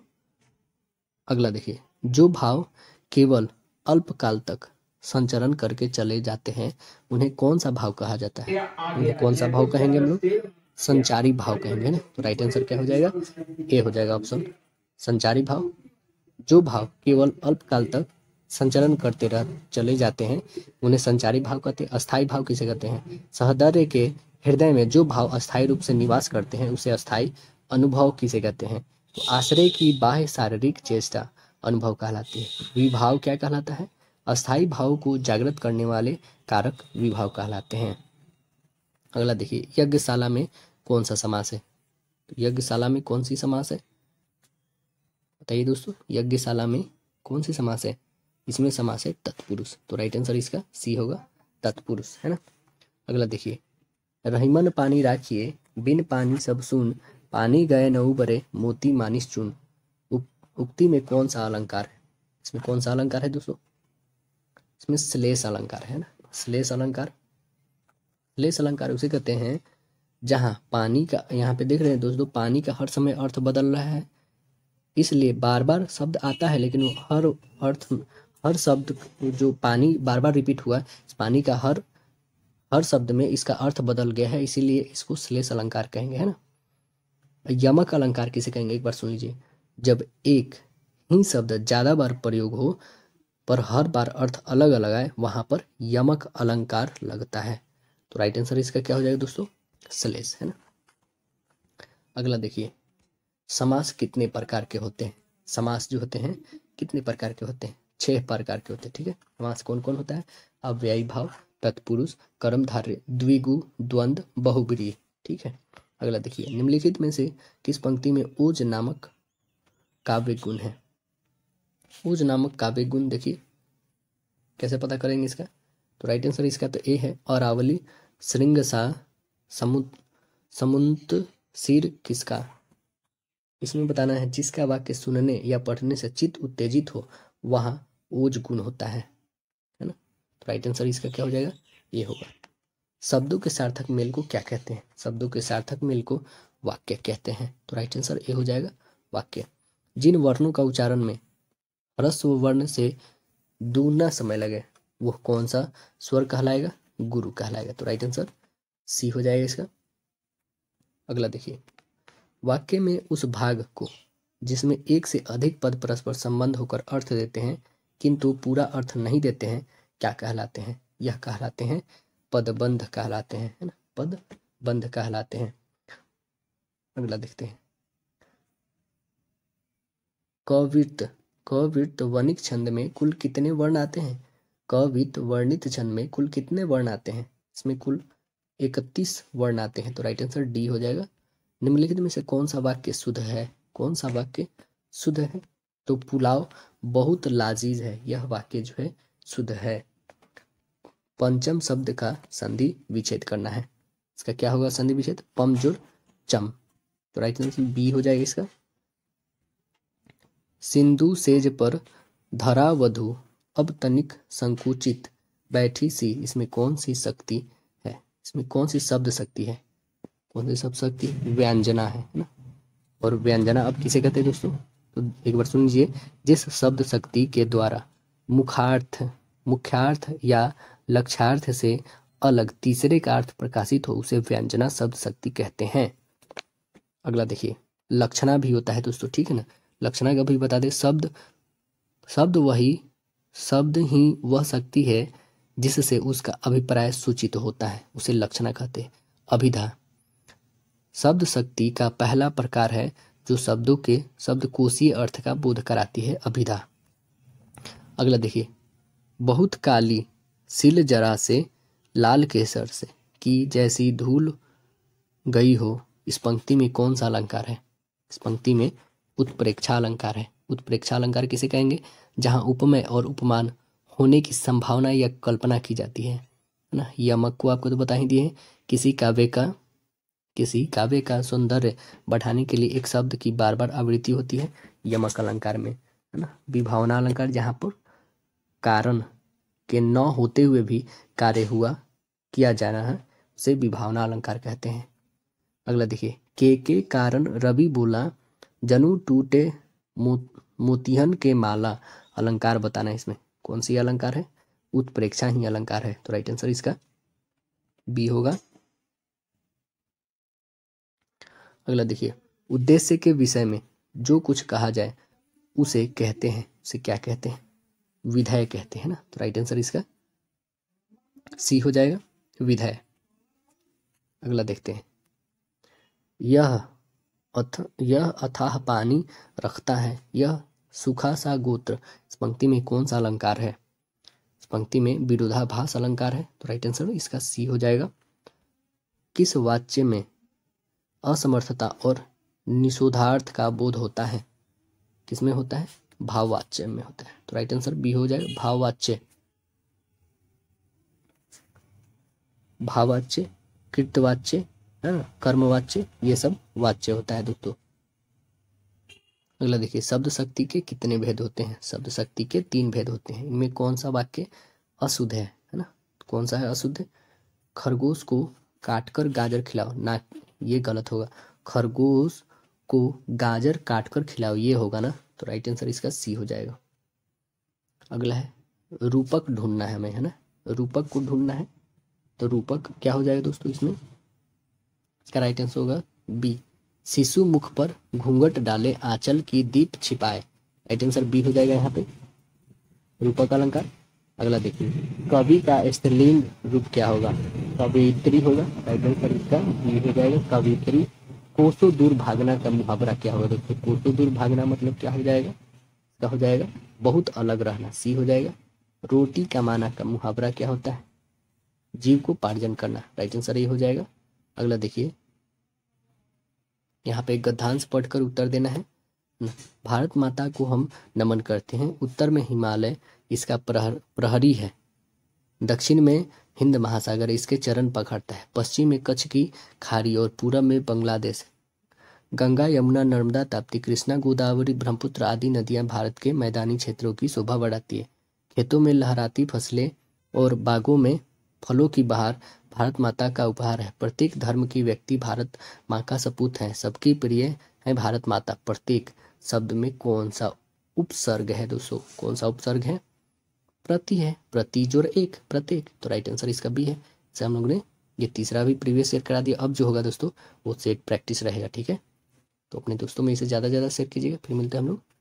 अगला देखिए जो भाव केवल अल्पकाल तक संचरण करके चले जाते हैं उन्हें कौन सा भाव कहा जाता है उन्हें कौन सा भाव कहेंगे हम लोग संचारी भाव कहेंगे ना तो राइट आंसर क्या हो जाएगा ए हो जाएगा ऑप्शन संचारी भाव जो भाव केवल अल्पकाल तक संचालन करते रह चले जाते हैं उन्हें संचारी भाव कहते हैं अस्थायी भाव किसे कहते हैं सहदर्य के हृदय में जो भाव अस्थायी रूप से निवास करते हैं उसे अस्थायी अनुभव किसे कहते हैं तो आश्रय की बाह्य शारीरिक चेष्टा अनुभव कहलाती है विभाव क्या कहलाता है अस्थायी भाव को जागृत करने वाले कारक विभाव कहलाते हैं अगला देखिए यज्ञशाला में कौन सा समास है तो यज्ञशाला में कौन सी समास है बताइए दोस्तों यज्ञशाला में कौन सी समास है इसमें समास है तत्पुरुष तो राइट आंसर इसका सी होगा तत्पुरुष है ना अगला देखिए रहीमन पानी राखिए बिन पानी सब सुन पानी गए नऊ बरे मोती मानिस चुन उक्ति में कौन सा अलंकार है इसमें कौन सा अलंकार है दोस्तों इसमें श्लेष अलंकार है ना श्लेष अलंकार श्लेष अलंकार उसे कहते हैं जहाँ पानी का यहाँ पे देख रहे हैं दोस्तों पानी का हर समय अर्थ बदल रहा है इसलिए बार बार शब्द आता है लेकिन वो हर अर्थ हर शब्द जो पानी बार बार रिपीट हुआ पानी का हर हर शब्द में इसका अर्थ बदल गया है इसीलिए इसको श्लेष अलंकार कहेंगे है ना यमक अलंकार किसे कहेंगे एक बार सुन लीजिए जब एक ही शब्द ज़्यादा बार प्रयोग हो पर हर बार अर्थ अलग अलग आए वहां पर यमक अलंकार लगता है तो राइट आंसर इसका क्या हो जाएगा दोस्तों श्लेष है ना अगला देखिए समास कितने प्रकार के होते हैं समास जो होते हैं कितने प्रकार के होते हैं छह प्रकार के होते हैं ठीक है वहां से कौन कौन होता है अव्ययी भाव तत्पुरुष कर्मधार्य द्विगु द्वंद बहुब्रीही ठीक है अगला देखिए निम्नलिखित में से किस पंक्ति में ओज नामक काव्य गुण है ओज नामक काव्य गुण देखिए कैसे पता करेंगे इसका तो राइट आंसर इसका तो ए है और आवली श्रृंग सा समुत समुंत सिर किसका इसमें बताना है जिसका वाक्य सुनने या पढ़ने से चित्त उत्तेजित हो वहाँ ओज गुण होता है है ना तो राइट आंसर इसका क्या हो जाएगा ये होगा शब्दों के सार्थक मेल को क्या कहते हैं शब्दों के सार्थक मेल को वाक्य कहते हैं तो राइट आंसर ए हो जाएगा वाक्य जिन वर्णों का उच्चारण में ह्रस्व वर्ण से दूना समय लगे वह कौन सा स्वर कहलाएगा गुरु कहलाएगा तो राइट आंसर सी हो जाएगा इसका अगला देखिए वाक्य में उस भाग को जिसमें एक से अधिक पद परस्पर संबंध होकर अर्थ देते हैं किंतु पूरा अर्थ नहीं देते हैं क्या कहलाते हैं यह कहलाते हैं पदबंध कहलाते हैं है ना पद बंध कहलाते हैं अगला देखते हैं कवित कवित वनिक छंद में कुल कितने वर्ण आते हैं कवित वर्णित छंद में कुल कितने वर्ण आते हैं इसमें कुल इकतीस वर्ण आते हैं तो राइट आंसर डी हो जाएगा निम्नलिखित में से कौन सा वाक्य शुद्ध है कौन सा वाक्य शुद्ध है तो पुलाव बहुत लाजीज है यह वाक्य जो है शुद्ध है पंचम शब्द का संधि विच्छेद करना है इसका क्या होगा संधि विच्छेद पमजुर चम तो राइट आंसर बी हो जाएगा इसका सिंधु सेज पर धरा वधु अब तनिक संकुचित बैठी सी इसमें कौन सी शक्ति है इसमें कौन सी शब्द शक्ति है कौन सी शब्द शक्ति व्यंजना है ना और व्यंजना अब किसे कहते हैं दोस्तों तो एक बार सुन लीजिए जिस शब्द शक्ति के द्वारा मुखार्थ मुख्यार्थ या लक्ष्यार्थ से अलग तीसरे का अर्थ प्रकाशित हो उसे व्यंजना शब्द शक्ति कहते हैं अगला देखिए लक्षणा भी होता है दोस्तों ठीक है ना लक्षणा का भी बता दे शब्द शब्द वही शब्द ही वह शक्ति है जिससे उसका अभिप्राय सूचित होता है उसे लक्षणा कहते हैं अभिधा शब्द शक्ति का पहला प्रकार है जो शब्दों के शब्द कोशीय अर्थ का बोध कराती है अभिधा अगला देखिए बहुत काली सिल जरा से लाल केसर से कि जैसी धूल गई हो इस पंक्ति में कौन सा अलंकार है इस पंक्ति में उत्प्रेक्षा अलंकार है उत्प्रेक्षा अलंकार किसे कहेंगे जहां उपमय और उपमान होने की संभावना या कल्पना की जाती है ना यमक को आपको तो बता ही दिए किसी काव्य का किसी काव्य का सौंदर्य बढ़ाने के लिए एक शब्द की बार बार आवृत्ति होती है यमक अलंकार में है ना विभावना अलंकार जहाँ पर कारण के न होते हुए भी कार्य हुआ किया जाना है उसे विभावना अलंकार कहते हैं अगला देखिए के के कारण रवि बोला जनु टूटे मोतिहन के माला अलंकार बताना है इसमें कौन सी अलंकार है उत्प्रेक्षा ही अलंकार है तो राइट आंसर इसका बी होगा अगला देखिए उद्देश्य के विषय में जो कुछ कहा जाए उसे कहते हैं उसे क्या कहते हैं विधेय कहते हैं ना तो राइट आंसर इसका सी हो जाएगा विधेय अगला देखते हैं यह अथ यह अथाह पानी रखता है यह सुखा सा गोत्र इस पंक्ति में कौन सा अलंकार है इस पंक्ति में विरोधाभास अलंकार है तो राइट आंसर इसका सी हो जाएगा किस वाच्य में असमर्थता और निषोधार्थ का बोध होता है किसमें होता है भाववाच्य में होता है तो राइट आंसर बी हो जाएगा भाववाच्य भाववाच्य कृतवाच्य है ना कर्मवाच्य ये सब वाच्य होता है दोस्तों अगला देखिए शब्द शक्ति के कितने भेद होते हैं शब्द शक्ति के तीन भेद होते हैं इनमें कौन सा वाक्य अशुद्ध है है ना कौन सा है अशुद्ध खरगोश को काटकर गाजर खिलाओ ना ये गलत होगा खरगोश को गाजर काट कर खिलाओ ये होगा ना तो राइट आंसर इसका सी हो जाएगा अगला है रूपक ढूंढना है हमें है ना रूपक को ढूंढना है तो रूपक क्या हो जाएगा दोस्तों इसमें इसका राइट आंसर होगा बी शिशु मुख पर घूंघट डाले आंचल की दीप छिपाए राइट आंसर बी हो जाएगा यहाँ पे रूपक अलंकार अगला देखिए कवि का स्त्रीलिंग रूप क्या होगा कवित्री होगा टाइटल पर इसका ये हो जाएगा कवित्री कोसो दूर भागना का मुहावरा क्या होगा देखिए कोसो दूर भागना मतलब क्या हो जाएगा क्या हो जाएगा बहुत अलग रहना सी हो जाएगा रोटी कमाना का मुहावरा क्या होता है जीव को पार्जन करना राइट आंसर ये हो जाएगा अगला देखिए यहाँ पे गद्धांश पढ़कर उत्तर देना है भारत माता को हम नमन करते हैं उत्तर में हिमालय इसका प्रहर प्रहरी है दक्षिण में हिंद महासागर इसके चरण पकड़ता है पश्चिम में कच्छ की खाड़ी और पूरब में बांग्लादेश गंगा यमुना नर्मदा ताप्ती कृष्णा गोदावरी ब्रह्मपुत्र आदि नदियां भारत के मैदानी क्षेत्रों की शोभा बढ़ाती है खेतों में लहराती फसलें और बागों में फलों की बहार भारत माता का उपहार है प्रत्येक धर्म की व्यक्ति भारत माँ का सपूत है सबकी प्रिय है भारत माता प्रत्येक शब्द में कौन सा उपसर्ग है दोस्तों कौन सा उपसर्ग है प्रति है प्रति जोर एक प्रत्येक तो राइट आंसर इसका बी है इसे हम लोग ने ये तीसरा भी प्रीवियस ईयर करा दिया अब जो होगा दोस्तों वो सेट प्रैक्टिस रहेगा ठीक है तो अपने दोस्तों में इसे ज़्यादा ज़्यादा शेयर कीजिएगा फिर मिलते हैं हम लोग